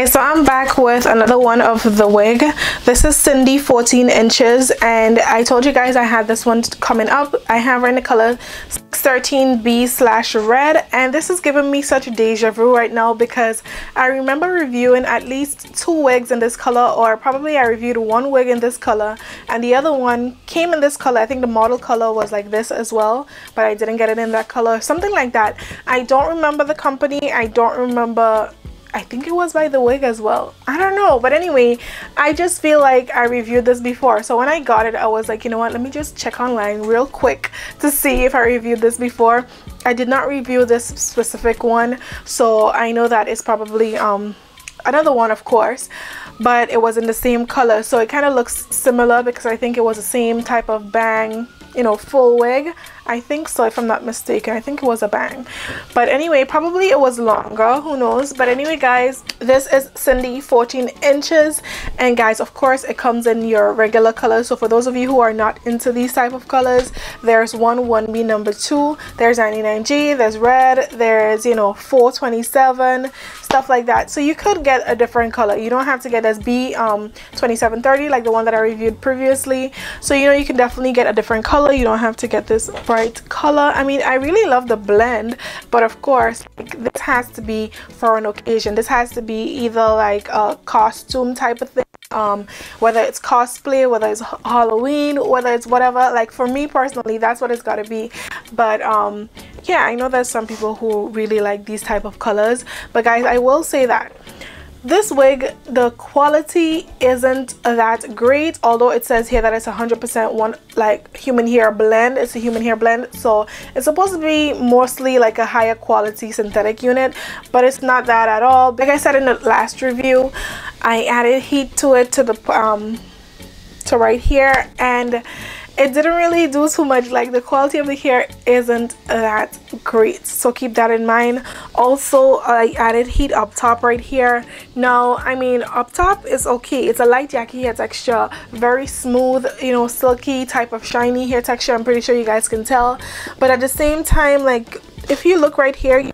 guys so i'm back with another one of the wig this is cindy 14 inches and i told you guys i had this one coming up i have her in the color 13b slash red and this is giving me such deja vu right now because i remember reviewing at least two wigs in this color or probably i reviewed one wig in this color and the other one came in this color i think the model color was like this as well but i didn't get it in that color something like that i don't remember the company i don't remember I think it was by The Wig as well. I don't know. But anyway, I just feel like I reviewed this before. So when I got it, I was like, you know what? Let me just check online real quick to see if I reviewed this before. I did not review this specific one. So I know that it's probably um, another one, of course. But it was in the same color. So it kind of looks similar because I think it was the same type of bang you know full wig I think so if I'm not mistaken I think it was a bang but anyway probably it was longer who knows but anyway guys this is Cindy 14 inches and guys of course it comes in your regular colors so for those of you who are not into these type of colors there's one 1B number 2 there's 99G there's red there's you know 427 stuff like that so you could get a different color you don't have to get B um, 2730 like the one that I reviewed previously so you know you can definitely get a different color you don't have to get this bright color I mean I really love the blend but of course like, this has to be for an occasion this has to be either like a costume type of thing um, whether it's cosplay whether it's Halloween whether it's whatever like for me personally that's what it's got to be but um yeah i know there's some people who really like these type of colors but guys i will say that this wig the quality isn't that great although it says here that it's 100% one like human hair blend it's a human hair blend so it's supposed to be mostly like a higher quality synthetic unit but it's not that at all like I said in the last review I added heat to it to the um to right here and it didn't really do too much like the quality of the hair isn't that great so keep that in mind also I added heat up top right here now I mean up top is okay it's a light yaki hair texture very smooth you know silky type of shiny hair texture I'm pretty sure you guys can tell but at the same time like if you look right here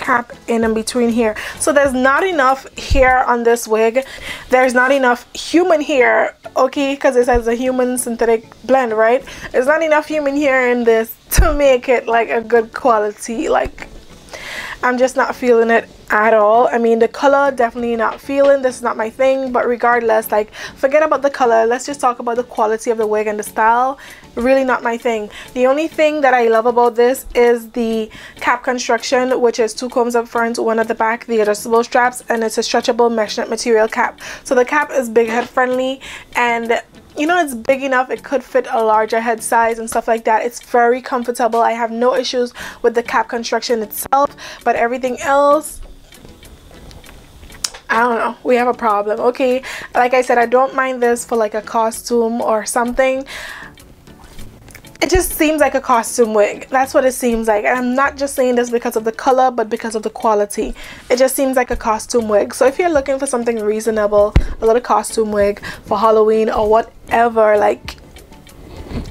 cap in in between here so there's not enough hair on this wig there's not enough human hair okay because it says a human synthetic blend right there's not enough human hair in this to make it like a good quality like I'm just not feeling it at all. I mean, the color, definitely not feeling. This is not my thing, but regardless, like, forget about the color. Let's just talk about the quality of the wig and the style. Really not my thing. The only thing that I love about this is the cap construction, which is two combs up front, one at the back, the adjustable straps, and it's a stretchable mesh material cap. So the cap is big head friendly, and you know it's big enough it could fit a larger head size and stuff like that it's very comfortable I have no issues with the cap construction itself but everything else I don't know we have a problem okay like I said I don't mind this for like a costume or something it just seems like a costume wig. That's what it seems like. And I'm not just saying this because of the color, but because of the quality. It just seems like a costume wig. So if you're looking for something reasonable, a little costume wig for Halloween or whatever, like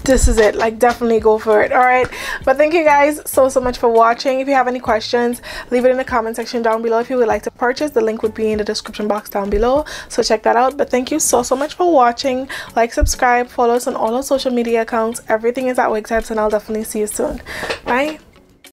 this is it like definitely go for it all right but thank you guys so so much for watching if you have any questions leave it in the comment section down below if you would like to purchase the link would be in the description box down below so check that out but thank you so so much for watching like subscribe follow us on all our social media accounts everything is at wigs types and i'll definitely see you soon bye